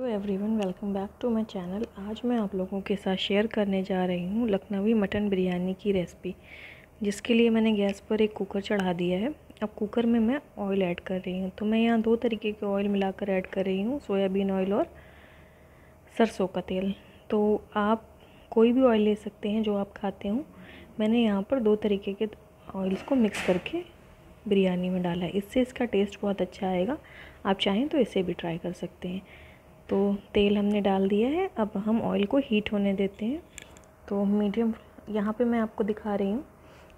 hello everyone welcome back to my channel आज मैं आप लोगों के साथ शेयर करने जा रही हूँ लखनवी मटन बिरयानी की रेसिपी जिसके लिए मैंने गैस पर एक कुकर चढ़ा दिया है अब कुकर में मैं ऑयल ऐड कर रही हूँ तो मैं यहाँ दो तरीके के ऑयल मिलाकर ऐड कर रही हूँ सोयाबीन ऑयल और सरसों का तेल तो आप कोई भी ऑयल ले सकते हैं जो आप खाते हो मैंने यहाँ पर दो तरीके के ऑयल्स को मिक्स करके बिरयानी में डाला है इससे इसका टेस्ट बहुत अच्छा आएगा आप चाहें तो इसे भी ट्राई कर सकते हैं तो तेल हमने डाल दिया है अब हम ऑयल को हीट होने देते हैं तो मीडियम यहाँ पे मैं आपको दिखा रही हूँ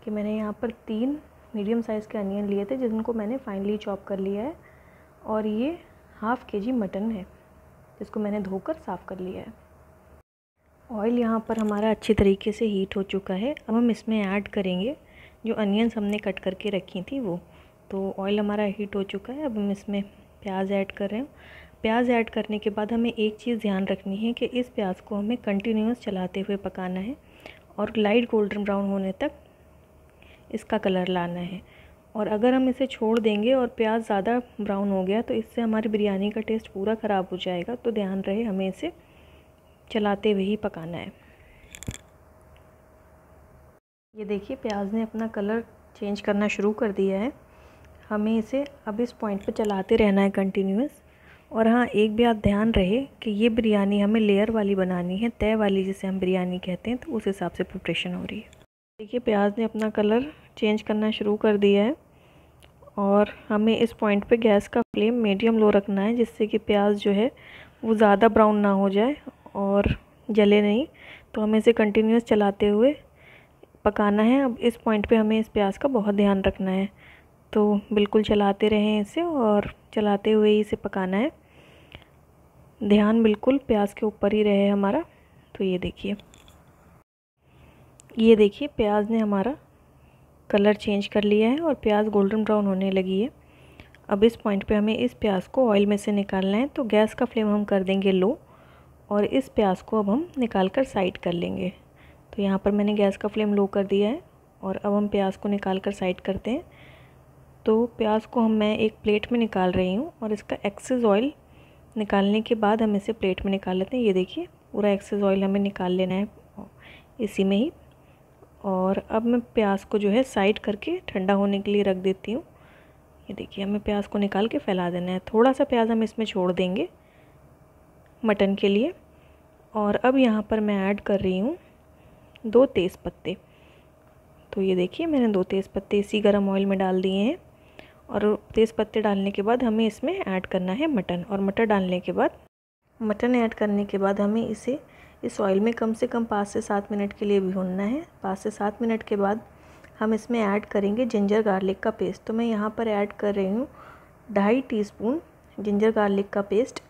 कि मैंने यहाँ पर तीन मीडियम साइज़ के अनियन लिए थे जिनको मैंने फाइनली चॉप कर लिया है और ये हाफ़ के जी मटन है जिसको मैंने धोकर साफ़ कर लिया है ऑयल यहाँ पर हमारा अच्छी तरीके से हीट हो चुका है अब हम इसमें ऐड करेंगे जो अनियंस हमने कट करके रखी थी वो तो ऑयल हमारा हीट हो चुका है अब हम इसमें प्याज ऐड कर रहे हैं प्याज ऐड करने के बाद हमें एक चीज़ ध्यान रखनी है कि इस प्याज को हमें कंटिन्यूस चलाते हुए पकाना है और लाइट गोल्डन ब्राउन होने तक इसका कलर लाना है और अगर हम इसे छोड़ देंगे और प्याज ज़्यादा ब्राउन हो गया तो इससे हमारी बिरयानी का टेस्ट पूरा ख़राब हो जाएगा तो ध्यान रहे हमें इसे चलाते हुए ही पकाना है ये देखिए प्याज ने अपना कलर चेंज करना शुरू कर दिया है हमें इसे अब इस पॉइंट पर चलाते रहना है कंटिन्यूस और हाँ एक भी आप ध्यान रहे कि ये बिरयानी हमें लेयर वाली बनानी है तय वाली जिसे हम बिरयानी कहते हैं तो उस हिसाब से प्रिपरेशन हो रही है देखिए प्याज ने अपना कलर चेंज करना शुरू कर दिया है और हमें इस पॉइंट पे गैस का फ्लेम मीडियम लो रखना है जिससे कि प्याज जो है वो ज़्यादा ब्राउन ना हो जाए और जले नहीं तो हमें इसे कंटिन्यूस चलाते हुए पकाना है अब इस पॉइंट पे हमें इस प्याज का बहुत ध्यान रखना है तो बिल्कुल चलाते रहें इसे और चलाते हुए इसे पकाना है ध्यान बिल्कुल प्याज के ऊपर ही रहे हमारा तो ये देखिए ये देखिए प्याज ने हमारा कलर चेंज कर लिया है और प्याज गोल्डन ब्राउन होने लगी है अब इस पॉइंट पे हमें इस प्याज को ऑयल में से निकालना है तो गैस का फ्लेम हम कर देंगे लो और इस प्याज को अब हम निकाल कर साइड कर लेंगे तो यहाँ पर मैंने गैस का फ्लेम लो कर दिया है और अब हम प्याज को निकाल कर साइड करते हैं तो प्याज को हम मैं एक प्लेट में निकाल रही हूँ और इसका एक्सेस ऑयल निकालने के बाद हम इसे प्लेट में निकाल लेते हैं ये देखिए पूरा एक्सेस ऑयल हमें निकाल लेना है इसी में ही और अब मैं प्याज को जो है साइड करके ठंडा होने के लिए रख देती हूँ ये देखिए हमें प्याज को निकाल के फैला देना है थोड़ा सा प्याज हम इसमें छोड़ देंगे मटन के लिए और अब यहाँ पर मैं ऐड कर रही हूँ दो तेज़ पत्ते तो ये देखिए मैंने दो तेज़ पत्ते इसी गर्म ऑयल में डाल दिए हैं और तेज़ पत्ते डालने के बाद हमें इसमें ऐड करना है मटन और मटर डालने के बाद मटन ऐड करने के बाद हमें इसे इस ऑयल में कम से कम पाँच से सात मिनट के लिए भूनना है पाँच से सात मिनट के बाद हम इसमें ऐड करेंगे जिंजर गार्लिक का पेस्ट तो मैं यहाँ पर ऐड कर रही हूँ ढाई टी जिंजर गार्लिक का पेस्ट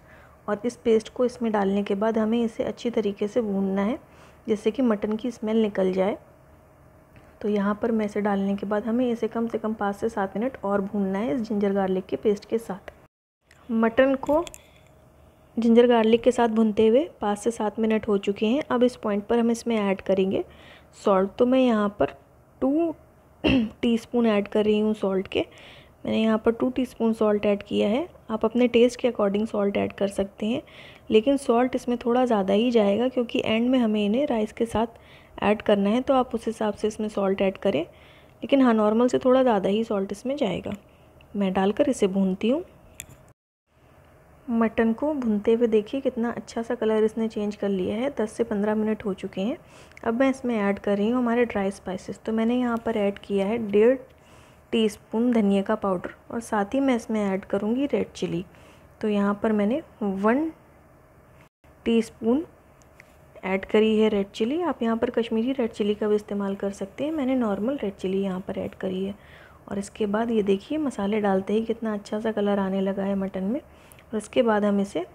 और इस पेस्ट को इसमें डालने के बाद हमें इसे अच्छी तरीके से भूनना है जिससे कि मटन की स्मेल निकल जाए तो यहाँ पर मैसे डालने के बाद हमें इसे कम से कम पाँच से सात मिनट और भूनना है इस जिंजर गार्लिक के पेस्ट के साथ मटन को जिंजर गार्लिक के साथ भुनते हुए पाँच से सात मिनट हो चुके हैं अब इस पॉइंट पर हम इसमें ऐड करेंगे सॉल्ट तो मैं यहाँ पर टू टीस्पून ऐड कर रही हूँ सॉल्ट के मैंने यहाँ पर टू टीस्पून सॉल्ट ऐड किया है आप अपने टेस्ट के अकॉर्डिंग सॉल्ट ऐड कर सकते हैं लेकिन सॉल्ट इसमें थोड़ा ज़्यादा ही जाएगा क्योंकि एंड में हमें इन्हें राइस के साथ ऐड करना है तो आप उस हिसाब से इसमें सॉल्ट ऐड करें लेकिन हाँ नॉर्मल से थोड़ा ज़्यादा ही सॉल्ट इसमें जाएगा मैं डालकर इसे भूनती हूँ मटन को भुनते हुए देखिए कितना अच्छा सा कलर इसने चेंज कर लिया है 10 से 15 मिनट हो चुके हैं अब मैं इसमें ऐड कर रही हूँ हमारे ड्राई स्पाइसेस तो मैंने यहाँ पर ऐड किया है डेढ़ टीस्पून धनिया का पाउडर और साथ ही मैं इसमें ऐड करूँगी रेड चिली तो यहाँ पर मैंने वन टीस्पून ऐड करी है रेड चिली आप यहाँ पर कश्मीरी रेड चिली का भी इस्तेमाल कर सकते हैं मैंने नॉर्मल रेड चिली यहाँ पर ऐड करी है और इसके बाद ये देखिए मसाले डालते ही कितना अच्छा सा कलर आने लगा है मटन में और इसके बाद हम इसे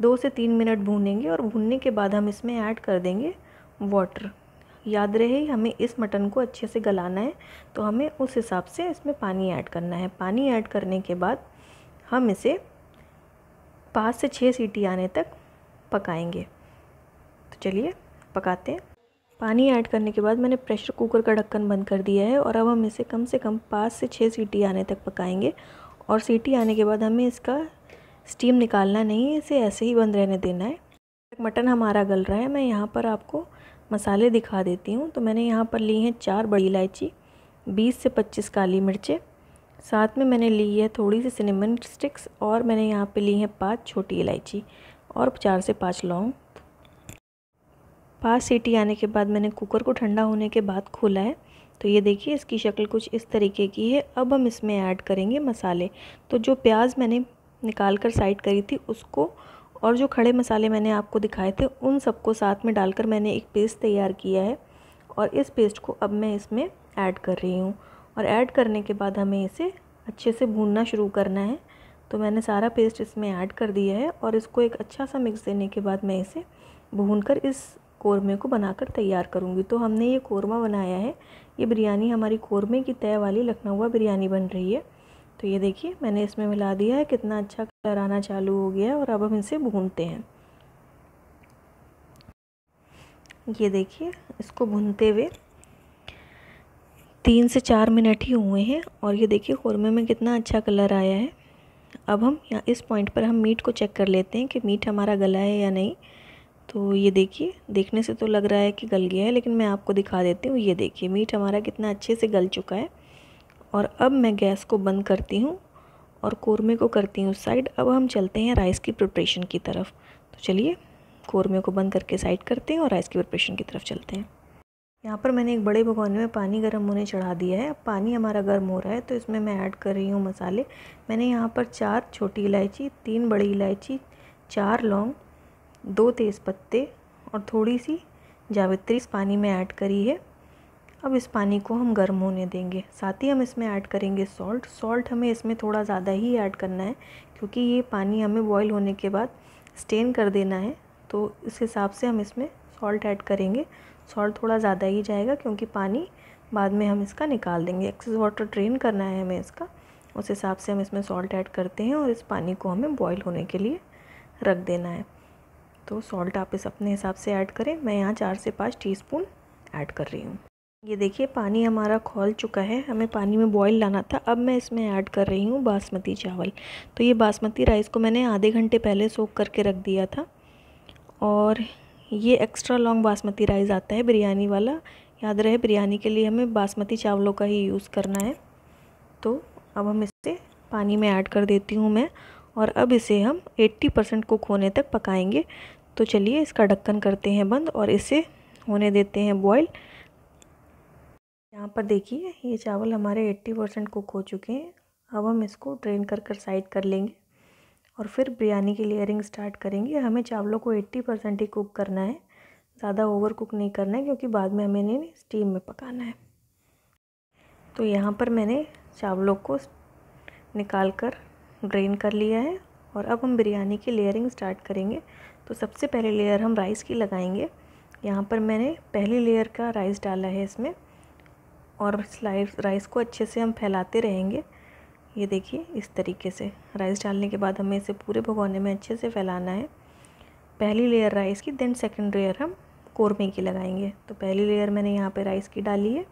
दो से तीन मिनट भूनेंगे और भूनने के बाद हम इसमें ऐड कर देंगे वाटर याद रहे हमें इस मटन को अच्छे से गलाना है तो हमें उस हिसाब से इसमें पानी ऐड करना है पानी ऐड करने के बाद हम इसे पाँच से छः सीटी आने तक पकाएंगे चलिए पकाते हैं पानी ऐड करने के बाद मैंने प्रेशर कुकर का ढक्कन बंद कर दिया है और अब हम इसे कम से कम पाँच से छः सीटी आने तक पकाएंगे और सीटी आने के बाद हमें इसका स्टीम निकालना नहीं है इसे ऐसे ही बंद रहने देना है मटन हमारा गल रहा है मैं यहाँ पर आपको मसाले दिखा देती हूँ तो मैंने यहाँ पर ली हैं चार बड़ी इलायची बीस से पच्चीस काली मिर्चें साथ में मैंने ली है थोड़ी सी सिनेमन स्टिक्स और मैंने यहाँ पर ली हैं पाँच छोटी इलायची और चार से पाँच लौंग पाँच सीटी आने के बाद मैंने कुकर को ठंडा होने के बाद खोला है तो ये देखिए इसकी शक्ल कुछ इस तरीके की है अब हम इसमें ऐड करेंगे मसाले तो जो प्याज मैंने निकाल कर साइड करी थी उसको और जो खड़े मसाले मैंने आपको दिखाए थे उन सबको साथ में डालकर मैंने एक पेस्ट तैयार किया है और इस पेस्ट को अब मैं इसमें ऐड कर रही हूँ और ऐड करने के बाद हमें इसे अच्छे से भूनना शुरू करना है तो मैंने सारा पेस्ट इसमें ऐड कर दिया है और इसको एक अच्छा सा मिक्स देने के बाद मैं इसे भून कर इस कौरमे को बनाकर तैयार करूँगी तो हमने ये कौरमा बनाया है ये बिरयानी हमारी कौरमे की तय वाली लखनऊआ बिरयानी बन रही है तो ये देखिए मैंने इसमें मिला दिया है कितना अच्छा कलर आना चालू हो गया है और अब हम इसे भूनते हैं ये देखिए इसको भूनते हुए तीन से चार मिनट ही हुए हैं और ये देखिए कौरमे में कितना अच्छा कलर आया है अब हम यहाँ इस पॉइंट पर हम मीट को चेक कर लेते हैं कि मीट हमारा गला है या नहीं तो ये देखिए देखने से तो लग रहा है कि गल गया है लेकिन मैं आपको दिखा देती हूँ ये देखिए मीट हमारा कितना अच्छे से गल चुका है और अब मैं गैस को बंद करती हूँ और कौरमे को करती हूँ साइड अब हम चलते हैं राइस की प्रिपरेशन की तरफ तो चलिए कौरमे को बंद करके साइड करते हैं और राइस की प्रिपरेशन की तरफ चलते हैं यहाँ पर मैंने एक बड़े भगवान में पानी गर्म होने चढ़ा दिया है अब पानी हमारा गर्म हो रहा है तो इसमें मैं ऐड कर रही हूँ मसाले मैंने यहाँ पर चार छोटी इलायची तीन बड़ी इलायची चार लौंग दो तेज़ पत्ते और थोड़ी सी जावित्री इस पानी में ऐड करी है अब इस पानी को हम गर्म होने देंगे साथ ही हम इसमें ऐड करेंगे सॉल्ट सॉल्ट हमें इसमें थोड़ा ज़्यादा ही ऐड करना है क्योंकि ये पानी हमें बॉईल होने के बाद स्टेन कर देना है तो इस हिसाब से हम इसमें सॉल्ट ऐड करेंगे सॉल्ट थोड़ा ज़्यादा ही जाएगा क्योंकि पानी बाद में हम इसका निकाल देंगे एक्सेस वाटर ड्रेन करना है हमें इसका उस हिसाब से हम इसमें सॉल्ट ऐड करते हैं और इस पानी को हमें बॉयल होने के लिए रख देना है तो सॉल्ट आप इस अपने हिसाब से ऐड करें मैं यहाँ चार से पाँच टीस्पून ऐड कर रही हूँ ये देखिए पानी हमारा खोल चुका है हमें पानी में बॉईल लाना था अब मैं इसमें ऐड कर रही हूँ बासमती चावल तो ये बासमती राइस को मैंने आधे घंटे पहले सोख करके रख दिया था और ये एक्स्ट्रा लॉन्ग बासमती राइस आता है बिरयानी वाला याद रहे बिरयानी के लिए हमें बासमती चावलों का ही यूज़ करना है तो अब हम इसे पानी में ऐड कर देती हूँ मैं और अब इसे हम 80 परसेंट कुक होने तक पकाएंगे तो चलिए इसका ढक्कन करते हैं बंद और इसे होने देते हैं बॉयल यहाँ पर देखिए ये चावल हमारे 80 परसेंट कुक हो चुके हैं अब हम इसको ड्रेन कर कर साइड कर लेंगे और फिर बिरयानी की लेयरिंग स्टार्ट करेंगे हमें चावलों को एट्टी परसेंट ही कुक करना है ज़्यादा ओवर कुक नहीं करना है क्योंकि बाद में हमें इन्हें स्टीम में पकाना है तो यहाँ पर मैंने चावलों को निकाल कर ड्रेन कर लिया है और अब हम बिरयानी की लेयरिंग स्टार्ट करेंगे तो सबसे पहले लेयर हम राइस की लगाएंगे यहाँ पर मैंने पहली लेयर का राइस डाला है इसमें और स्लाइस राइस को अच्छे से हम फैलाते रहेंगे ये देखिए इस तरीके से राइस डालने के बाद हमें इसे पूरे भगोने में अच्छे से फैलाना है पहली लेयर राइस की देन सेकेंड लेयर हम कोरमे की लगाएंगे तो पहली लेयर मैंने यहाँ पर राइस की डाली है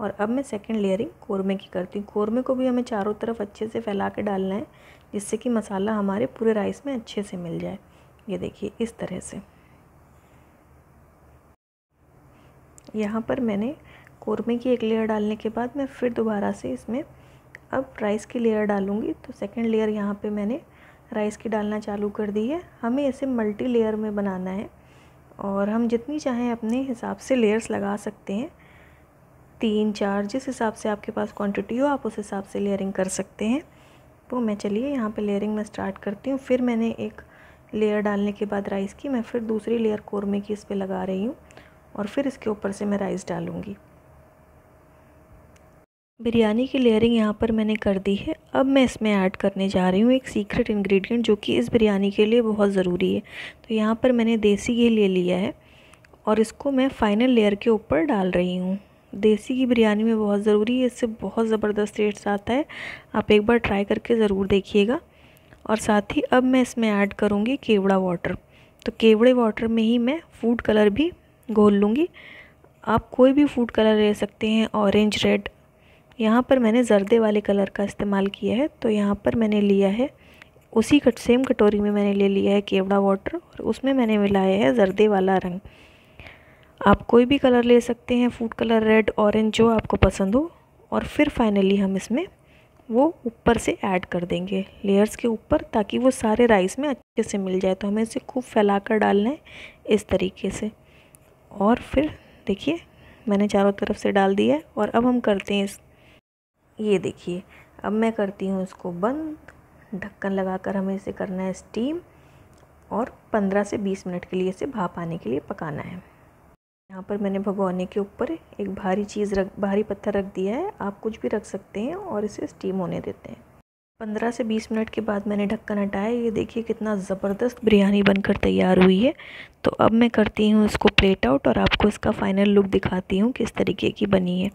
और अब मैं सेकेंड लेयरिंग कौरमे की करती हूँ कौरमे को भी हमें चारों तरफ अच्छे से फैला के डालना है जिससे कि मसाला हमारे पूरे राइस में अच्छे से मिल जाए ये देखिए इस तरह से यहाँ पर मैंने कौरमे की एक लेयर डालने के बाद मैं फिर दोबारा से इसमें अब राइस की लेयर डालूँगी तो सेकेंड लेयर यहाँ पर मैंने राइस की डालना चालू कर दी है हमें इसे मल्टी लेयर में बनाना है और हम जितनी चाहें अपने हिसाब से लेयर्स लगा सकते हैं तीन चार जिस हिसाब से आपके पास क्वांटिटी हो आप उस हिसाब से लेयरिंग कर सकते हैं वो तो मैं चलिए यहाँ पे लेयरिंग में स्टार्ट करती हूँ फिर मैंने एक लेयर डालने के बाद राइस की मैं फिर दूसरी लेयर कोरमे की इस पर लगा रही हूँ और फिर इसके ऊपर से मैं राइस डालूँगी बिरयानी की लेयरिंग यहाँ पर मैंने कर दी है अब मैं इसमें ऐड करने जा रही हूँ एक सीक्रेट इंग्रेडिएंट जो कि इस बिरयानी के लिए बहुत ज़रूरी है तो यहाँ पर मैंने देसी घी ले लिया है और इसको मैं फ़ाइनल लेयर के ऊपर डाल रही हूँ देसी की बिरयानी में बहुत ज़रूरी है इससे बहुत ज़बरदस्त टेस्ट आता है आप एक बार ट्राई करके ज़रूर देखिएगा और साथ ही अब मैं इसमें ऐड करूँगी केवड़ा वाटर तो केवड़े वाटर में ही मैं फूड कलर भी घोल लूँगी आप कोई भी फूड कलर ले सकते हैं ऑरेंज रेड यहाँ पर मैंने जर्दे वाले कलर का इस्तेमाल किया है तो यहाँ पर मैंने लिया है उसी कट सेम कटोरी में मैंने ले लिया है केवड़ा वाटर और उसमें मैंने मिलाया है जर्दे वाला रंग आप कोई भी कलर ले सकते हैं फूड कलर रेड ऑरेंज जो आपको पसंद हो और फिर फाइनली हम इसमें वो ऊपर से ऐड कर देंगे लेयर्स के ऊपर ताकि वो सारे राइस में अच्छे से मिल जाए तो हमें इसे खूब फैला कर डालना है इस तरीके से और फिर देखिए मैंने चारों तरफ से डाल दिया है और अब हम करते हैं इस ये देखिए अब मैं करती हूँ इसको बंद ढक्कन लगाकर हमें इसे करना है स्टीम और 15 से 20 मिनट के लिए इसे भाप आने के लिए पकाना है यहाँ पर मैंने भगवाने के ऊपर एक भारी चीज़ रख भारी पत्थर रख दिया है आप कुछ भी रख सकते हैं और इसे स्टीम होने देते हैं पंद्रह से बीस मिनट के बाद मैंने ढक्कन हटाया ये देखिए कितना ज़बरदस्त बिरयानी बनकर तैयार हुई है तो अब मैं करती हूँ इसको प्लेट आउट और आपको इसका फ़ाइनल लुक दिखाती हूँ किस तरीके की बनी है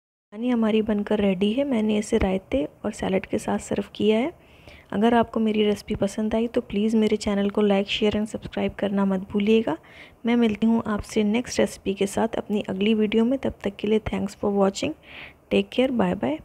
बिरयानी हमारी बनकर रेडी है मैंने इसे रायते और सैलड के साथ सर्व किया है अगर आपको मेरी रेसिपी पसंद आई तो प्लीज़ मेरे चैनल को लाइक शेयर एंड सब्सक्राइब करना मत भूलिएगा मैं मिलती हूँ आपसे नेक्स्ट रेसिपी के साथ अपनी अगली वीडियो में तब तक के लिए thanks for watching take care bye bye